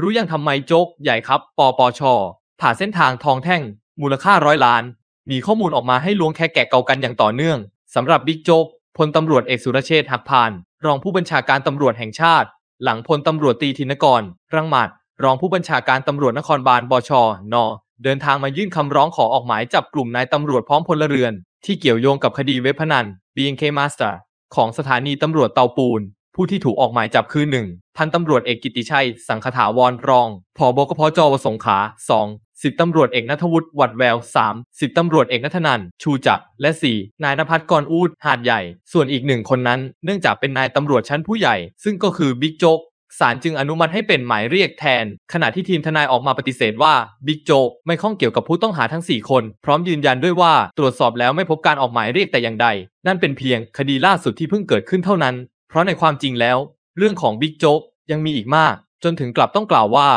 รู้ยังทำไมโจ๊กใหญ่ครับปปช ผ่าเส้นทางทองแท่ง มูลค่าร้อยล้าน มีข้อมูลออกมาให้ล้วงแค่แกะเกากันอย่างต่อเนื่องสำหรับบิ๊กโจ๊กพลตำรวจเอกสุรเชษฐ์หักพาน รองผู้บัญชาการตำรวจแห่งชาติ หลังพลตำรวจตีธินกรรังหมัดรองผู้บัญชาการตำรวจนครบาลบชนเดินทางมายื่นคำร้องขอออกหมายจับกลุ่มนายตำรวจพร้อมพลเรือนที่เกี่ยวโยงกับคดีเว็บพนัน BNK Master ของสถานีตำรวจเตาปูนผู้ที่ถูกออกหมายจับคือ 1. พันตำรวจเอกกิติชัย สังขถาวรรองผอบกพจวสงขา 2. สิบตำรวจเอกนัทวุฒิวัดแวว 3. สิบตำรวจเอกนัทนันชูจักรและ 4. นายนภัสกรอูดหาดใหญ่ ส่วนอีกหนึ่งคนนั้นเนื่องจากเป็นนายตำรวจชั้นผู้ใหญ่ซึ่งก็คือบิ๊กโจ๊กศาลจึงอนุมัติให้เป็นหมายเรียกแทน ขณะที่ทีมทนายออกมาปฏิเสธว่าบิ๊กโจ๊กไม่ข้องเกี่ยวกับผู้ต้องหาทั้ง 4 คน พร้อมยืนยันด้วยว่า ตรวจสอบแล้วไม่พบการออกหมายเรียกแต่อย่างใดนั่นเป็นเพียงคดีล่าสุดที่เพิ่งเกิดขึ้นเท่านั้นพราะในความจริงแล้ว เรื่องของบิ๊กโจ๊กยังมีอีกมาก จนถึงกลับต้องกล่าวว่า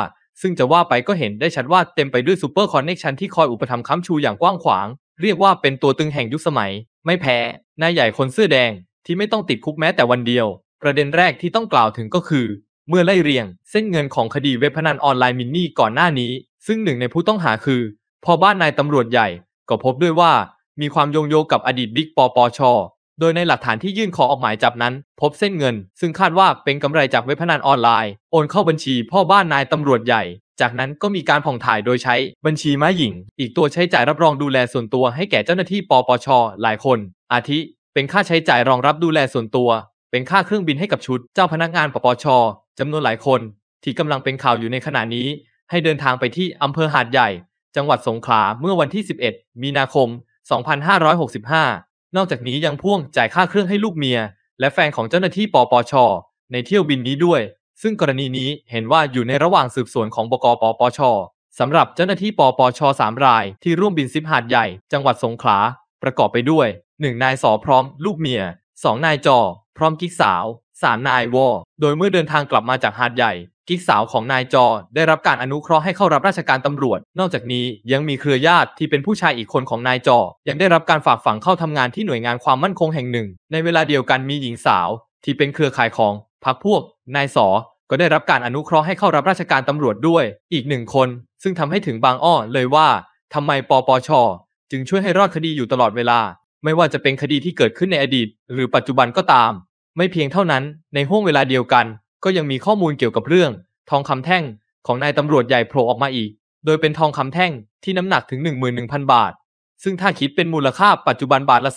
ซึ่งจะว่าไปก็เห็นได้ชัดว่าเต็มไปด้วยซูเปอร์คอนเนคชันที่คอยอุปถัมภ์ค้ำชูอย่างกว้างขวาง เรียกว่าเป็นตัวตึงแห่งยุคสมัย ไม่แพ้นายใหญ่คนเสื้อแดงที่ไม่ต้องติดคุกแม้แต่วันเดียว ประเด็นแรกที่ต้องกล่าวถึงก็คือเมื่อไล่เรียง เส้นเงินของคดีเว็บพนันออนไลน์มินนี่ก่อนหน้านี้ ซึ่งหนึ่งในผู้ต้องหาคือ พอบ้านนายตำรวจใหญ่ก็พบด้วยว่ามีความโยงโยงกับอดีตบิ๊กปปชโดยในหลักฐานที่ยื่นขอออกหมายจับนั้น พบเส้นเงินซึ่งคาดว่าเป็นกำไรจากเว็บพนันออนไลน์โอนเข้าบัญชีพ่อบ้านนายตำรวจใหญ่ จากนั้นก็มีการผ่องถ่ายโดยใช้บัญชีม้าหญิง อีกตัวใช้จ่ายรับรองดูแลส่วนตัวให้แก่เจ้าหน้าที่ปปช หลายคน อาทิ เป็นค่าใช้จ่ายรองรับดูแลส่วนตัว เป็นค่าเครื่องบินให้กับชุดเจ้าพนักงานปปชจำนวนหลายคน ที่กำลังเป็นข่าวอยู่ในขณะนี้ให้เดินทางไปที่อำเภอหาดใหญ่ จังหวัดสงขลาเมื่อวันที่ 11 มีนาคม 2565นอกจากนี้ยังพ่วงจ่ายค่าเครื่องให้ลูกเมีย และแฟนของเจ้าหน้าที่ปปช ในเที่ยวบินนี้ด้วย ซึ่งกรณีนี้เห็นว่าอยู่ในระหว่างสืบสวนของบกปปช สำหรับเจ้าหน้าที่ปปชสามรายที่ร่วมบินซิปหาดใหญ่ จังหวัดสงขลา ประกอบไปด้วย 1. นายสอพร้อมลูกเมีย 2. นายจอ พร้อมกิ๊กสาว 3. นายวอโดยเมื่อเดินทางกลับมาจากหาดใหญ่กิ๊กสาวของนายจอได้รับการอนุเคราะห์ให้เข้ารับราชการตำรวจ นอกจากนี้ยังมีเครือญาติที่เป็นผู้ชายอีกคนของนายจอ ยังได้รับการฝากฝัง เข้าทำงานที่หน่วยงานความมั่นคงแห่งหนึ่ง ในเวลาเดียวกันมีหญิงสาว ที่เป็นเครือข่ายของพรรคพวก นายสอก็ได้รับการอนุเคราะห์ให้เข้ารับราชการตำรวจด้วยอีกหนึ่งคน ซึ่งทำให้ถึงบางอ้อเลยว่าทำไมปปชจึงช่วยให้รอดคดีอยู่ตลอดเวลา ไม่ว่าจะเป็นคดีที่เกิดขึ้นในอดีต หรือปัจจุบันก็ตาม ไม่เพียงเท่านั้นในห้วงเวลาเดียวกันก็ยังมีข้อมูลเกี่ยวกับเรื่อง ทองคำแท่งของนายตำรวจใหญ่โผล่ออกมาอีก โดยเป็นทองคำแท่งที่น้ำหนักถึง 11,000 บาท ซึ่งถ้าคิดเป็นมูลค่าปัจจุบันบาทละ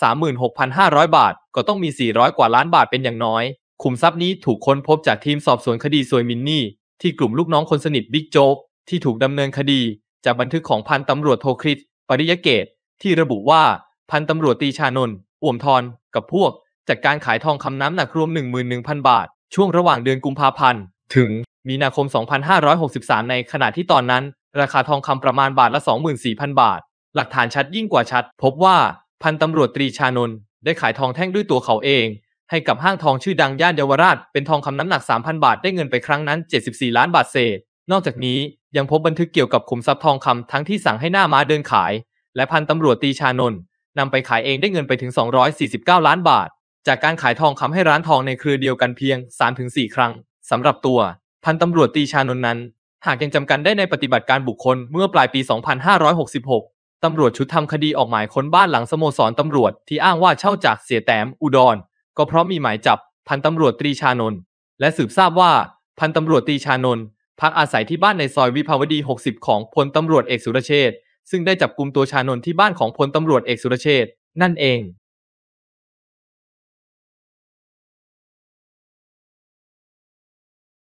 36,500 บาท ก็ต้องมี 400 กว่าล้านบาทเป็นอย่างน้อย ขุมทรัพย์นี้ถูกค้นพบจากทีมสอบสวนคดีซวยมินนี่ ที่กลุ่มลูกน้องคนสนิทบิ๊กโจ๊กที่ถูกดำเนินคดีจากบันทึกของพันตำรวจโทคริสปริยเกตที่ระบุว่าพันตำรวจตีชานนท์อ่วมทอนกับพวกจดกการขายทองคำน้ำหนักรวม 11,000 บาทช่วงระหว่างเดือนกุมภาพันธ์ ถึงมีนาคม 2563 ในขณะที่ตอนนั้น ราคาทองคำประมาณบาทละ 24,000 บาท หลักฐานชัดยิ่งกว่าชัด พบว่าพันตำรวจตรีชานนท์ได้ขายทองแท่งด้วยตัวเขาเอง ให้กับห้างทองชื่อดังย่านเยาวราช เป็นทองคำน้ำหนัก 3,000 บาทได้เงินไปครั้งนั้น 74 ล้านบาทเศษ นอกจากนี้ยังพบบันทึกเกี่ยวกับขุมทรัพย์ทองคำทั้งที่สั่งให้หน้าม้าเดินขายและพันตำรวจตีชานนท์นำไปขายเองได้เงินไปถึง 249 ล้านบาทจากการขายทองคำให้ร้านทองในเครือเดียวกันเพียง 3-4 ครั้ง สำหรับตัวพันตำรวจตีชานนนั้น หากยังจำกันได้ในปฏิบัติการบุคคลเมื่อปลายปี 2566 ตำรวจชุดทำคดีออกหมายค้นบ้านหลังสโมสรตำรวจที่อ้างว่าเช่าจากเสียแต้มอุดรก็เพราะมีหมายจับพันตำรวจตรีชานนและสืบทราบว่าพันตำรวจตีชานนพักอาศัยที่บ้านในซอยวิภาวดี 60 ของพลตำรวจเอกสุรเชษซึ่งได้จับกลุ่มตัวชานนที่บ้านของพลตำรวจเอกสุรเชษนั่นเอง